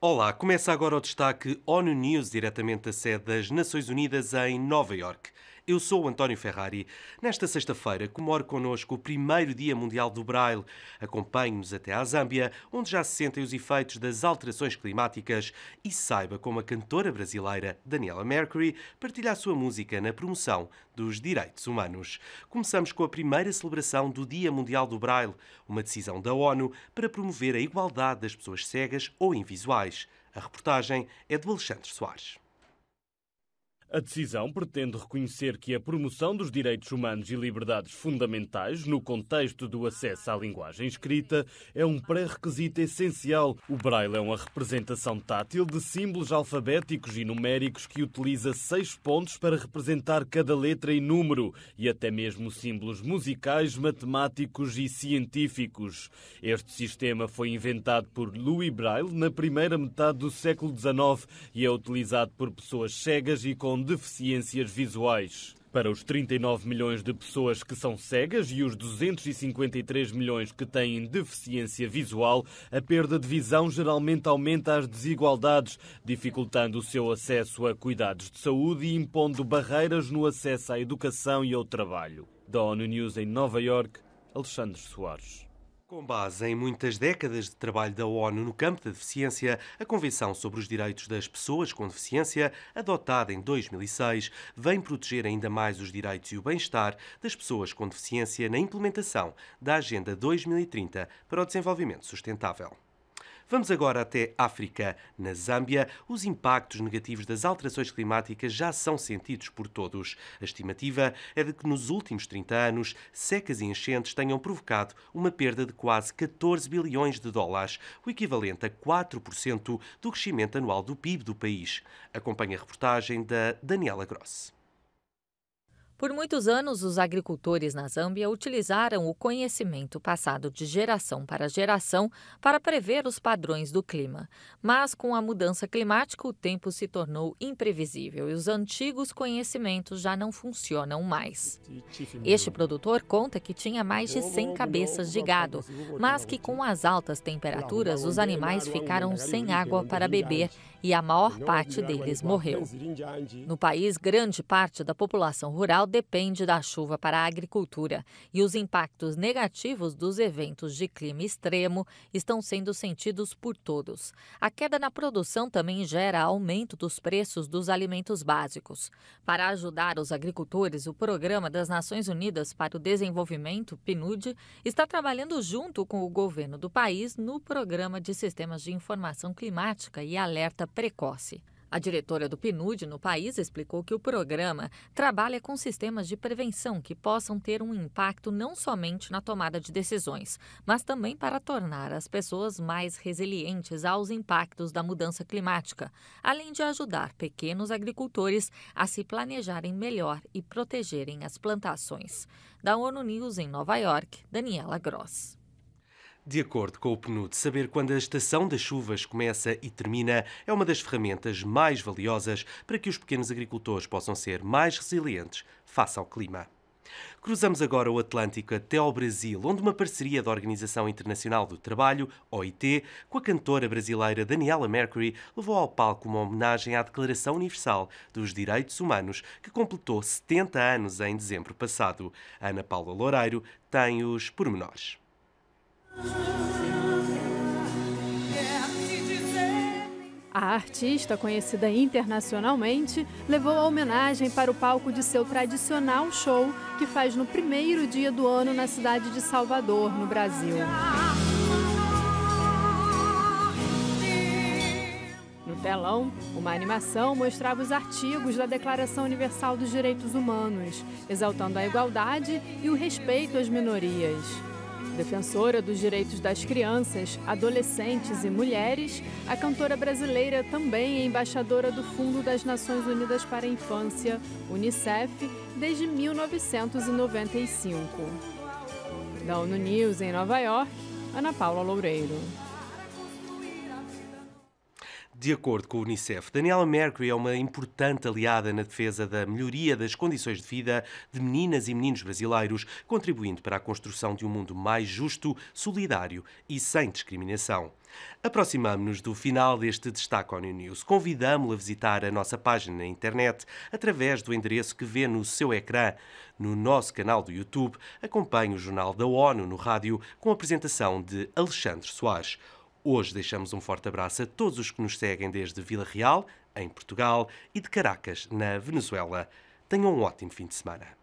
Olá, começa agora o destaque ONU News diretamente da sede das Nações Unidas em Nova York. Eu sou o António Ferrari. Nesta sexta-feira comemora connosco o primeiro Dia Mundial do Braille. Acompanhe-nos até à Zâmbia, onde já se sentem os efeitos das alterações climáticas e saiba como a cantora brasileira Daniela Mercury partilha a sua música na promoção dos direitos humanos. Começamos com a primeira celebração do Dia Mundial do Braille, uma decisão da ONU para promover a igualdade das pessoas cegas ou invisuais. A reportagem é do Alexandre Soares. A decisão pretende reconhecer que a promoção dos direitos humanos e liberdades fundamentais no contexto do acesso à linguagem escrita é um pré-requisito essencial. O braille é uma representação tátil de símbolos alfabéticos e numéricos que utiliza seis pontos para representar cada letra e número, e até mesmo símbolos musicais, matemáticos e científicos. Este sistema foi inventado por Louis Braille na primeira metade do século XIX e é utilizado por pessoas cegas e com deficiências visuais. Para os 39 milhões de pessoas que são cegas e os 253 milhões que têm deficiência visual, a perda de visão geralmente aumenta as desigualdades, dificultando o seu acesso a cuidados de saúde e impondo barreiras no acesso à educação e ao trabalho. Da ONU News em Nova York, Alexandre Soares. Com base em muitas décadas de trabalho da ONU no campo da deficiência, a Convenção sobre os Direitos das Pessoas com Deficiência, adotada em 2006, vem proteger ainda mais os direitos e o bem-estar das pessoas com deficiência na implementação da Agenda 2030 para o Desenvolvimento Sustentável. Vamos agora até África. Na Zâmbia, os impactos negativos das alterações climáticas já são sentidos por todos. A estimativa é de que nos últimos 30 anos, secas e enchentes tenham provocado uma perda de quase 14 bilhões de dólares, o equivalente a 4% do crescimento anual do PIB do país. Acompanhe a reportagem da Daniela Gross. Por muitos anos, os agricultores na Zâmbia utilizaram o conhecimento passado de geração para geração para prever os padrões do clima. Mas com a mudança climática, o tempo se tornou imprevisível e os antigos conhecimentos já não funcionam mais. Este produtor conta que tinha mais de 100 cabeças de gado, mas que com as altas temperaturas os animais ficaram sem água para beber e a maior parte deles morreu. No país, grande parte da população rural depende da chuva para a agricultura e os impactos negativos dos eventos de clima extremo estão sendo sentidos por todos. A queda na produção também gera aumento dos preços dos alimentos básicos. Para ajudar os agricultores, o Programa das Nações Unidas para o Desenvolvimento, PNUD, está trabalhando junto com o governo do país no Programa de Sistemas de Informação Climática e Alerta precoce. A diretora do PNUD no país explicou que o programa trabalha com sistemas de prevenção que possam ter um impacto não somente na tomada de decisões, mas também para tornar as pessoas mais resilientes aos impactos da mudança climática, além de ajudar pequenos agricultores a se planejarem melhor e protegerem as plantações. Da ONU News em Nova York, Daniela Gross. De acordo com o PNUD, saber quando a estação das chuvas começa e termina é uma das ferramentas mais valiosas para que os pequenos agricultores possam ser mais resilientes face ao clima. Cruzamos agora o Atlântico até ao Brasil, onde uma parceria da Organização Internacional do Trabalho, OIT, com a cantora brasileira Daniela Mercury, levou ao palco uma homenagem à Declaração Universal dos Direitos Humanos, que completou 70 anos em dezembro passado. Ana Paula Loureiro tem os pormenores. A artista, conhecida internacionalmente, levou a homenagem para o palco de seu tradicional show, que faz no primeiro dia do ano na cidade de Salvador, no Brasil. No telão, uma animação mostrava os artigos da Declaração Universal dos Direitos Humanos, exaltando a igualdade e o respeito às minorias. Defensora dos direitos das crianças, adolescentes e mulheres, a cantora brasileira também é embaixadora do Fundo das Nações Unidas para a Infância, Unicef, desde 1995. Da ONU News em Nova York, Ana Paula Loureiro de acordo com o Unicef, Daniela Mercury é uma importante aliada na defesa da melhoria das condições de vida de meninas e meninos brasileiros, contribuindo para a construção de um mundo mais justo, solidário e sem discriminação. Aproximamos-nos do final deste Destaque ONU News. convidamo la a visitar a nossa página na internet através do endereço que vê no seu ecrã. No nosso canal do YouTube, acompanhe o Jornal da ONU no rádio com a apresentação de Alexandre Soares. Hoje deixamos um forte abraço a todos os que nos seguem desde Vila Real, em Portugal, e de Caracas, na Venezuela. Tenham um ótimo fim de semana.